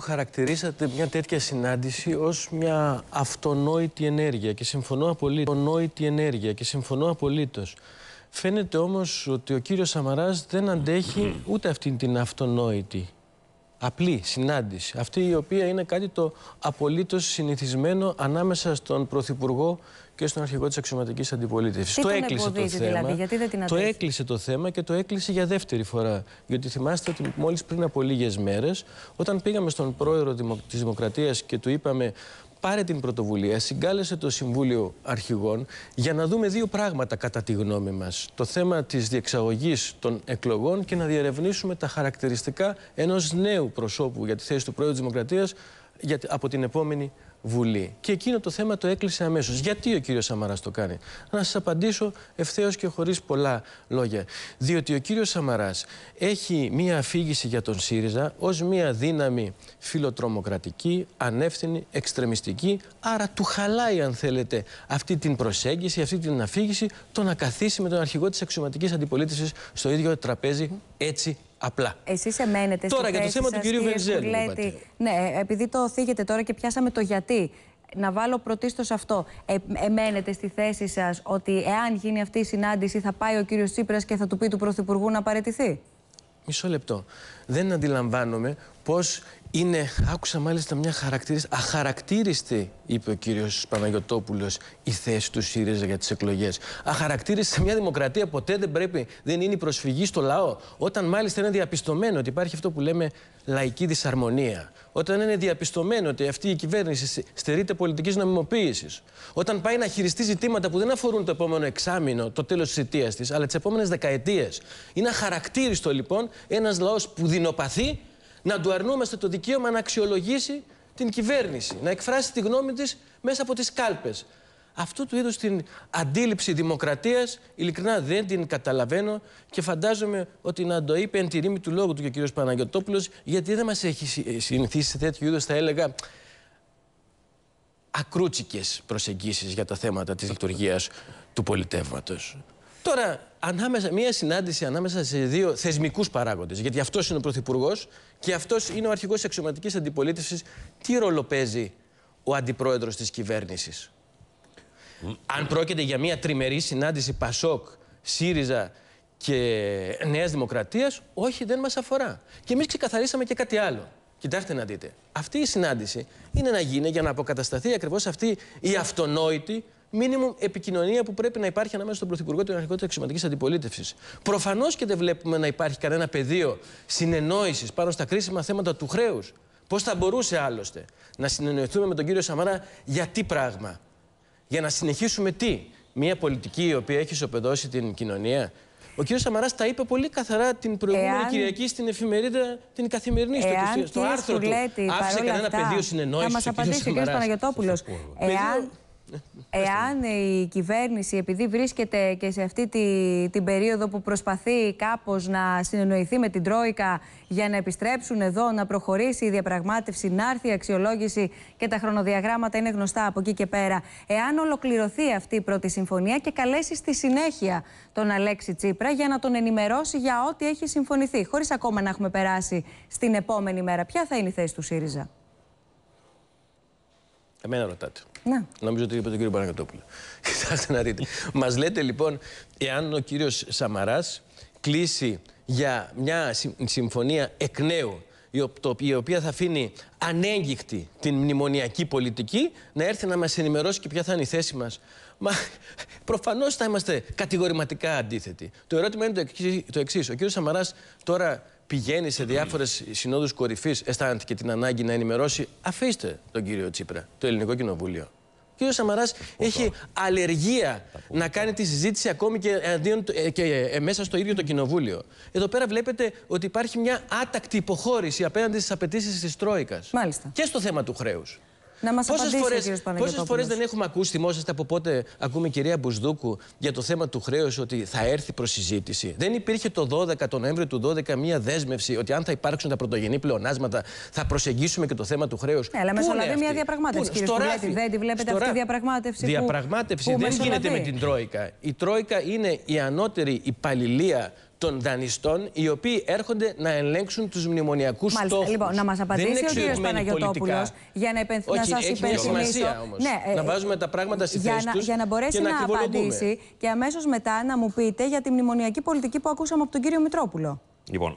Χαρακτηρίσατε μια τέτοια συνάντηση ως μια αυτονόητη ενέργεια και συμφωνώ απολύτως. Αυτονόητη ενέργεια και συμφωνώ απολύτως. Φαίνεται όμως ότι ο κύριος Σαμαράς δεν αντέχει ούτε αυτήν την αυτονόητη απλή συνάντηση. Αυτή η οποία είναι κάτι το απολύτως συνηθισμένο ανάμεσα στον Πρωθυπουργό και στον αρχηγό της αξιωματικής αντιπολίτευσης. Το έκλεισε το θέμα. Δηλαδή, γιατί δεν την το έκλεισε το θέμα και το έκλεισε για δεύτερη φορά. Γιατί θυμάστε ότι μόλις πριν από λίγες μέρες, όταν πήγαμε στον πρόεδρο της Δημοκρατίας και του είπαμε πάρε την πρωτοβουλία, συγκάλεσε το Συμβούλιο Αρχηγών για να δούμε δύο πράγματα κατά τη γνώμη μας. Το θέμα της διεξαγωγής των εκλογών και να διερευνήσουμε τα χαρακτηριστικά ενός νέου προσώπου για τη θέση του Πρόεδρου της Δημοκρατίας για, από την επόμενη Βουλή. Και εκείνο το θέμα το έκλεισε αμέσως. Γιατί ο κύριος Σαμαράς το κάνει. Να σας απαντήσω ευθέως και χωρίς πολλά λόγια. Διότι ο κύριος Σαμαράς έχει μία αφήγηση για τον ΣΥΡΙΖΑ ως μία δύναμη φιλοτρομοκρατική, ανεύθυνη, εξτρεμιστική. Άρα του χαλάει, αν θέλετε, αυτή την προσέγγιση, αυτή την αφήγηση, το να καθίσει με τον αρχηγό της αξιωματικής αντιπολίτευσης στο ίδιο τραπέζι έτσι Απλά. Εσείς εμένετε Τώρα για το θέμα του κυρίου Βενιζέλου. Ναι, επειδή το θίγετε τώρα και πιάσαμε το γιατί. Να βάλω πρωτίστως αυτό. Ε, εμένετε στη θέση σας ότι εάν γίνει αυτή η συνάντηση, θα πάει ο κύριος Τσίπρας και θα του πει του Πρωθυπουργού να παραιτηθεί. Μισό λεπτό. Δεν αντιλαμβάνομαι πως είναι, άκουσα μάλιστα μια χαρακτήριστη, αχαρακτήριστη, είπε ο κύριος Παναγιοτόπουλος, η θέση του ΣΥΡΙΖΑ για τις εκλογές. Αχαρακτήριστη σε μια δημοκρατία ποτέ δεν πρέπει, δεν είναι η προσφυγή στο λαό. Όταν μάλιστα είναι διαπιστωμένο ότι υπάρχει αυτό που λέμε λαϊκή δυσαρμονία. Όταν είναι διαπιστωμένο ότι αυτή η κυβέρνηση στερείται πολιτικής νομιμοποίησης. Όταν πάει να χειριστεί ζητήματα που δεν αφορούν το επόμενο εξάμεινο, το τέλος της αιτίας της, αλλά τις επόμενες δεκαετίες. Είναι αχαρακτήριστο λοιπόν ένας λαός που δεινοπαθεί να του αρνούμαστε το δικαίωμα να αξιολογήσει την κυβέρνηση, να εκφράσει τη γνώμη της μέσα από τις κάλπες. Αυτού του είδους την αντίληψη δημοκρατίας, ειλικρινά δεν την καταλαβαίνω και φαντάζομαι ότι να το είπε εν τη ρήμη του λόγου του και ο κ. Παναγιωτόπουλος, γιατί δεν μας έχει συνηθίσει σε τέτοιου είδους, θα έλεγα, ακρούτσικες προσεγγίσεις για τα θέματα της λειτουργίας του πολιτεύματος. Τώρα, ανάμεσα, μία συνάντηση ανάμεσα σε δύο θεσμικούς παράγοντες, γιατί αυτός είναι ο Πρωθυπουργός και αυτός είναι ο αρχηγός τη αξιωματικής αντιπολίτευσης, τι ρόλο παίζει ο αντιπρόεδρος της κυβέρνησης. Αν πρόκειται για μία τριμερή συνάντηση Πασόκ, ΣΥΡΙΖΑ και Νέας Δημοκρατίας, όχι, δεν μας αφορά. Και εμείς ξεκαθαρίσαμε και κάτι άλλο. Κοιτάξτε να δείτε. Αυτή η συνάντηση είναι να γίνει για να αποκατασταθεί ακριβώς αυτή η αυτονόητη μήνυμου επικοινωνία που πρέπει να υπάρχει ανάμεσα στον Πρωθυπουργό και τον Αρχικό της Αξιωματικής Αντιπολίτευσης. Προφανώς και δεν βλέπουμε να υπάρχει κανένα πεδίο συνεννόησης πάνω στα κρίσιμα θέματα του χρέους. Πώς θα μπορούσε άλλωστε να συνεννοηθούμε με τον κύριο Σαμαρά για τι πράγμα. Για να συνεχίσουμε τι. Μια πολιτική η οποία έχει ισοπεδώσει την κοινωνία. Ο κύριος Σαμαράς τα είπε πολύ καθαρά την προηγούμενη Κυριακή στην εφημερίδα την καθημερινή. Εάν... στο, άρθρο του. Άφησε κανένα αυτά, πεδίο συνεννόησης. Θα μα απαντήσει ο Εάν Εάν η κυβέρνηση, επειδή βρίσκεται και σε αυτή τη, την περίοδο που προσπαθεί κάπως να συνεννοηθεί με την Τρόικα για να επιστρέψουν εδώ, να προχωρήσει η διαπραγμάτευση, να έρθει η αξιολόγηση και τα χρονοδιαγράμματα είναι γνωστά από εκεί και πέρα. Εάν ολοκληρωθεί αυτή η πρώτη συμφωνία και καλέσει στη συνέχεια τον Αλέξη Τσίπρα για να τον ενημερώσει για ό,τι έχει συμφωνηθεί, χωρίς ακόμα να έχουμε περάσει στην επόμενη μέρα, ποια θα είναι η θέση του ΣΥΡΙΖΑ. Εμένα ρωτάτε. Να. Νομίζω ότι είπε τον κύριο Παναγιώτοπουλο. Κοιτάξτε να δείτε. Μας λέτε λοιπόν, εάν ο κύριος Σαμαράς κλείσει για μια συμφωνία εκ νέου η οποία θα αφήνει ανέγκυχτη την μνημονιακή πολιτική να έρθει να μας ενημερώσει και ποια θα είναι η θέση μας. Μα προφανώς θα είμαστε κατηγορηματικά αντίθετοι. Το ερώτημα είναι το εξής. Ο κύριος Σαμαράς τώρα πηγαίνει σε διάφορες συνόδους κορυφής, αισθάνεται και την ανάγκη να ενημερώσει. Αφήστε τον κύριο Τσίπρα, το ελληνικό κοινοβούλιο. Ο κύριος Σαμαράς έχει αλλεργία να κάνει τη συζήτηση ακόμη και, ε, ε, μέσα στο ίδιο το κοινοβούλιο. Εδώ πέρα βλέπετε ότι υπάρχει μια άτακτη υποχώρηση απέναντι στις απαιτήσεις της Τρόικας. Και στο θέμα του χρέους. Πόσε φορέ πόσες φορές, πόσες δεν έχουμε ακούσει, θυμόσαστε από πότε ακούμε κυρία Μπουσδούκου για το θέμα του χρέους ότι θα έρθει προς συζήτηση. Δεν υπήρχε το 12, τον Νοέμβριο του 12, μία δέσμευση ότι αν θα υπάρξουν τα πρωτογενή πλεονάσματα θα προσεγγίσουμε και το θέμα του χρέους. Ναι, αλλά μεσολαβεί μια διαπραγμάτευση. Κύριε Σπουλέτη, δεν τη βλέπετε αυτή τη διαπραγμάτευση. Διαπραγμάτευση δεν γίνεται με την Τρόικα. Η Τρόικα είναι η ανώτερη υπαλληλία των δανειστών οι οποίοι έρχονται να ελέγξουν τους μνημονιακούς στόχους. Λοιπόν, να μας απαντήσει ο κ. Παναγιοτόπουλο για να, επενθ... να σα υπενθυμίσω. Ναι, ε, να βάζουμε τα πράγματα στη θέση για, για να μπορέσει να, να απαντήσει και αμέσως μετά να μου πείτε για τη μνημονιακή πολιτική που ακούσαμε από τον κύριο Μητρόπουλο. Λοιπόν,